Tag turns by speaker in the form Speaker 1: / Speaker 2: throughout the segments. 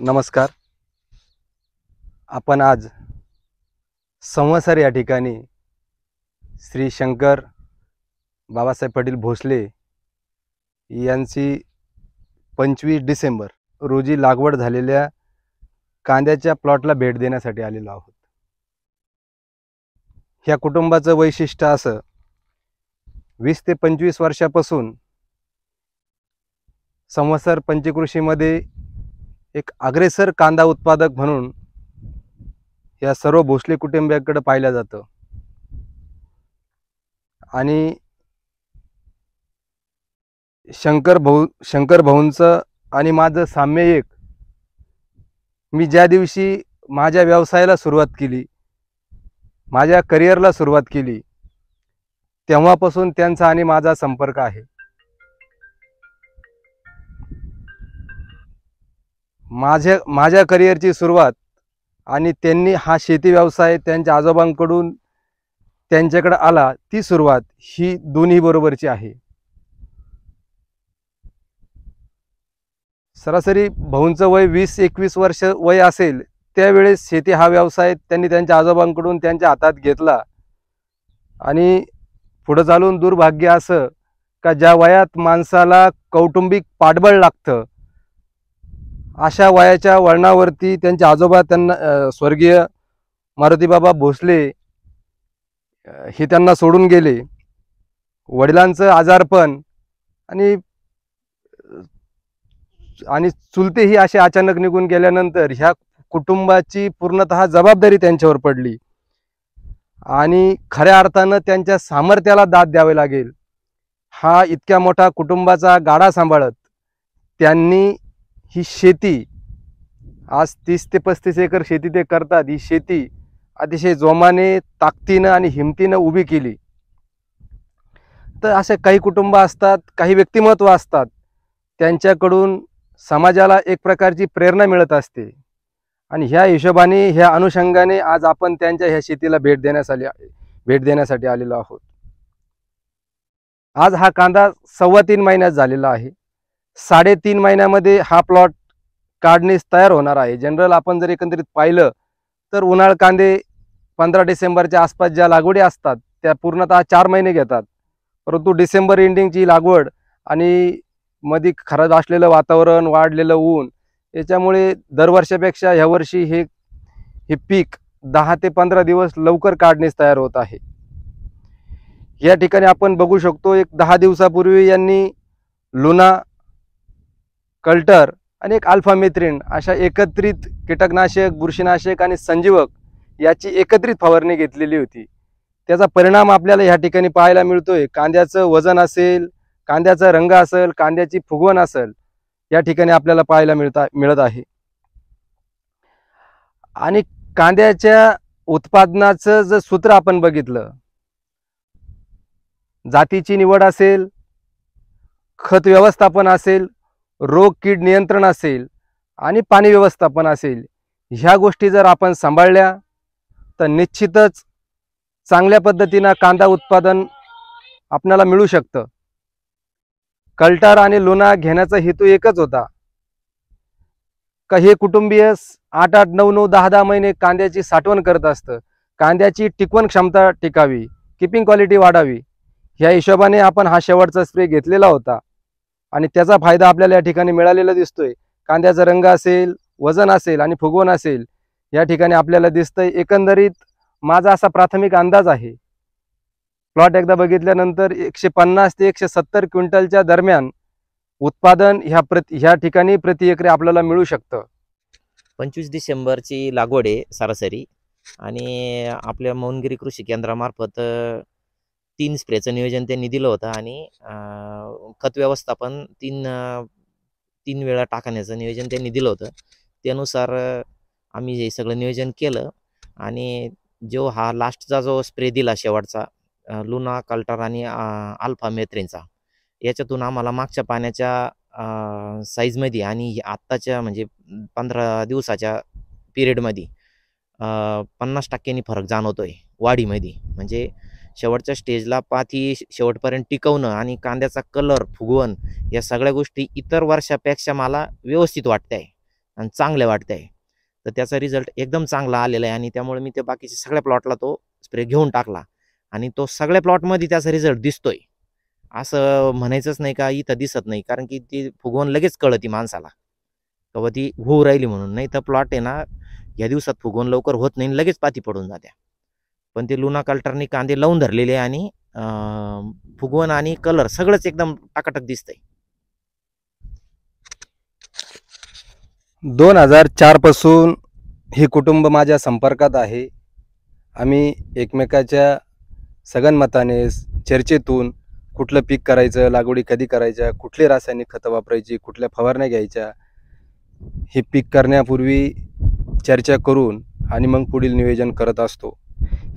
Speaker 1: नमस्कार आपण आज संवसार या ठिकाणी श्री शंकर बाबासाहेब पाटील भोसले यांची पंचवीस डिसेंबर रोजी लागवड झालेल्या कांद्याच्या प्लॉटला भेट देण्यासाठी आलेलो आहोत ह्या कुटुंबाचं वैशिष्ट्य असं वीस ते पंचवीस वर्षापासून संवत्सर पंचकृषीमध्ये एक अग्रेसर कांदा उत्पादक म्हणून या सर्व भोसले कुटुंबियाकडे पाहिलं जातं आणि शंकर भाऊ शंकर भाऊंचं आणि माझं साम्य एक मी ज्या दिवशी माझ्या व्यवसायाला सुरुवात केली माझ्या करिअरला सुरुवात केली तेव्हापासून त्यांचा आणि माझा संपर्क आहे माझ्या माझ्या करिअरची सुरुवात आणि त्यांनी हा शेती व्यवसाय त्यांच्या आजोबांकडून त्यांच्याकडे आला ती सुरुवात ही दोन्ही बरोबरची आहे सरासरी भाऊंचं वय वीस एकवीस वर्ष वय असेल त्यावेळेस शेती हा व्यवसाय त्यांनी त्यांच्या आजोबांकडून त्यांच्या हातात घेतला आणि पुढं चालून दुर्भाग्य असं का ज्या वयात माणसाला कौटुंबिक पाठबळ लागतं अशा वयाच्या वळणावरती त्यांचे आजोबा त्यांना स्वर्गीय मारुतीबाबा भोसले हे त्यांना सोडून गेले वडिलांचं आजारपण आणि आणि चुलते ही असे अचानक निघून गेल्यानंतर ह्या कुटुंबाची पूर्णतः जबाबदारी त्यांच्यावर पडली आणि खऱ्या अर्थानं त्यांच्या सामर्थ्याला दाद द्यावे लागेल हा इतक्या मोठा कुटुंबाचा गाडा सांभाळत त्यांनी ही शेती आज तीस ते पस्तीस एकर शेती ते करतात ही शेती अतिशय जोमाने ताकदीनं आणि हिमतीनं उभी केली तर असे काही कुटुंब असतात काही व्यक्तिमत्व असतात त्यांच्याकडून समाजाला एक प्रकारची प्रेरणा मिळत असते आणि ह्या हिशोबाने ह्या अनुषंगाने आज आपण त्यांच्या ह्या शेतीला भेट देण्यासाठी भेट देण्यासाठी आलेलो आहोत आज हा कांदा सव्वा तीन महिन्यात झालेला आहे साडेतीन महिन्यामध्ये हा प्लॉट काढणीस तयार होणार आहे जनरल आपण जर एकंदरीत पाहिलं तर उन्हाळ कांदे पंधरा डिसेंबरच्या आसपास ज्या लागवडी असतात त्या पूर्णतः चार महिने घेतात परंतु डिसेंबर एंडिंगची लागवड आणि मधी खराब असलेलं वातावरण वाढलेलं ऊन याच्यामुळे दरवर्षापेक्षा ह्यावर्षी हे हे पीक दहा ते पंधरा दिवस लवकर काढणीस तयार होत आहे या ठिकाणी आपण बघू शकतो एक दहा दिवसापूर्वी यांनी लुना कल्टर आणि एक अल्फामेथ्रिन अशा एकत्रित कीटकनाशक बुरशीनाशक आणि संजीवक याची एकत्रित फवारणी घेतलेली होती त्याचा परिणाम आपल्याला ह्या ठिकाणी पाहायला मिळतोय कांद्याचं वजन असेल कांद्याचा रंग असेल कांद्याची फुगवण असेल या ठिकाणी आपल्याला पाहायला मिळता मिळत आहे आणि कांद्याच्या उत्पादनाचं जर सूत्र आपण बघितलं जातीची निवड असेल खत व्यवस्थापन असेल रोग कीड नियंत्रण असेल आणि पाणी व्यवस्थापन असेल ह्या गोष्टी जर आपण सांभाळल्या तर निश्चितच चांगल्या पद्धतीनं कांदा उत्पादन आपल्याला मिळू शकतं कल्टार आणि लोणा घेण्याचा हेतू एकच होता का हे कुटुंबीय आठ आठ नऊ नऊ दहा दहा महिने कांद्याची साठवण करत असतं कांद्याची टिकवण क्षमता टिकावी किपिंग क्वालिटी वाढावी ह्या हिशोबाने आपण हा शेवटचा स्प्रे घेतलेला होता आणि त्याचा फायदा आपल्याला या ठिकाणी मिळालेला दिसतोय कांद्याचा रंग असेल वजन असेल आणि फुगवण असेल या ठिकाणी आपल्याला दिसतंय एकंदरीत माझा असा प्राथमिक अंदाज आहे प्लॉट एकदा बघितल्यानंतर एकशे पन्नास ते एकशे सत्तर क्विंटलच्या दरम्यान उत्पादन ह्या प्रति ह्या ठिकाणी प्रति एकरी आपल्याला मिळू शकतं
Speaker 2: पंचवीस डिसेंबरची लागवड आहे सरासरी आणि आपल्या मौनगिरी कृषी केंद्रामार्फत तीन स्प्रेचं नियोजन त्यांनी दिलं होतं आणि खत व्यवस्थापन तीन तीन वेळा टाकण्याचं नियोजन त्यांनी दिलं होतं त्यानुसार आम्ही हे सगळं नियोजन केलं आणि जो हा लास्टचा जो स्प्रे दिला शेवटचा लुना कल्टर आणि अल्फा मेत्रेंचा याच्यातून आम्हाला मागच्या पाण्याच्या साईजमध्ये आणि आत्ताच्या म्हणजे पंधरा दिवसाच्या पिरियडमध्ये पन्नास टक्क्यांनी फरक जाणवतो आहे वाढीमध्ये म्हणजे शेवटच्या स्टेजला पाती शेवटपर्यंत टिकवणं आणि कांद्याचा कलर फुगवण या सगळ्या गोष्टी इतर वर्षापेक्षा मला व्यवस्थित वाटत आहे आणि चांगले वाटत आहे तर त्याचा रिझल्ट एकदम चांगला आलेला आहे आणि त्यामुळे मी ते बाकीच्या सगळ्या प्लॉटला तो स्प्रे घेऊन टाकला आणि तो सगळ्या प्लॉटमध्ये त्याचा रिझल्ट दिसतोय असं म्हणायचंच नाही का इथं दिसत नाही कारण की ती फुगवण लगेच कळती माणसाला कवा ती होऊ राहिली म्हणून नाही तर प्लॉट आहे ना या दिवसात फुगवून लवकर होत नाही लगेच पाती पडून जात्या पण ते लुना कल्टरनी कांदे लावून धरलेले आणि फुगवण आणि कलर सगळंच एकदम टाकाटक दिसतंय
Speaker 1: दोन हजार चारपासून हे कुटुंब माझ्या संपर्कात आहे आम्ही एकमेकाच्या सगन मताने चर्चेतून कुठलं पीक करायचं लागवडी कधी करायच्या कुठले रासायनिक खतं वापरायची कुठल्या फवारण्या घ्यायच्या हे पीक करण्यापूर्वी चर्चा करून आणि मग पुढील नियोजन करत असतो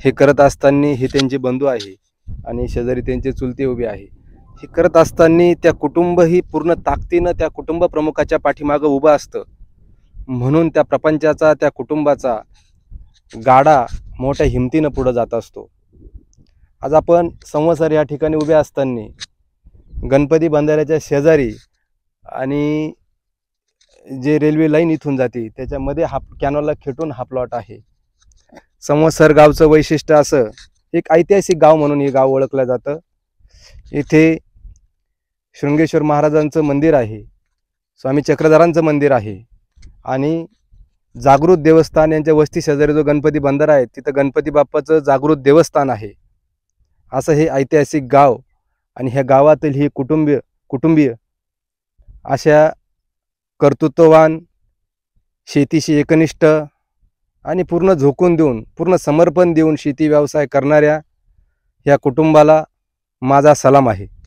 Speaker 1: हे करत असताना हे त्यांचे बंधू आहे आणि शेजारी त्यांचे चुलते उभे आहे हे करत असताना त्या कुटुंब ही पूर्ण ताकदीनं त्या कुटुंब प्रमुखाच्या पाठीमागं उभं असतं म्हणून त्या प्रपंचाचा त्या कुटुंबाचा गाडा मोठ्या हिमतीनं पुढं जात असतो आज आपण संवसर या ठिकाणी उभे असताना गणपती बंधाऱ्याच्या शेजारी आणि जे रेल्वे लाईन इथून जाते त्याच्यामध्ये हा कॅनॉलला खेटून हा प्लॉट आहे संवत्सर गावचं वैशिष्ट्य असं एक ऐतिहासिक गाव म्हणून हे गाव ओळखलं जातं इथे शृंगेश्वर महाराजांचं मंदिर आहे स्वामी चक्रधरांचं मंदिर आहे आणि जागृत देवस्थान यांच्या वस्ती शेजारी जो गणपती बंदर आहे तिथं गणपती बाप्पाचं जागृत देवस्थान आहे असं हे ऐतिहासिक गाव आणि ह्या गावातील ही कुटुंबीय कुटुंबीय अशा कर्तृत्ववान शेतीशी एकनिष्ठ आणि पूर्ण झोकून देऊन पूर्ण समर्पण देऊन शेती व्यवसाय करणाऱ्या या कुटुंबाला माझा सलाम आहे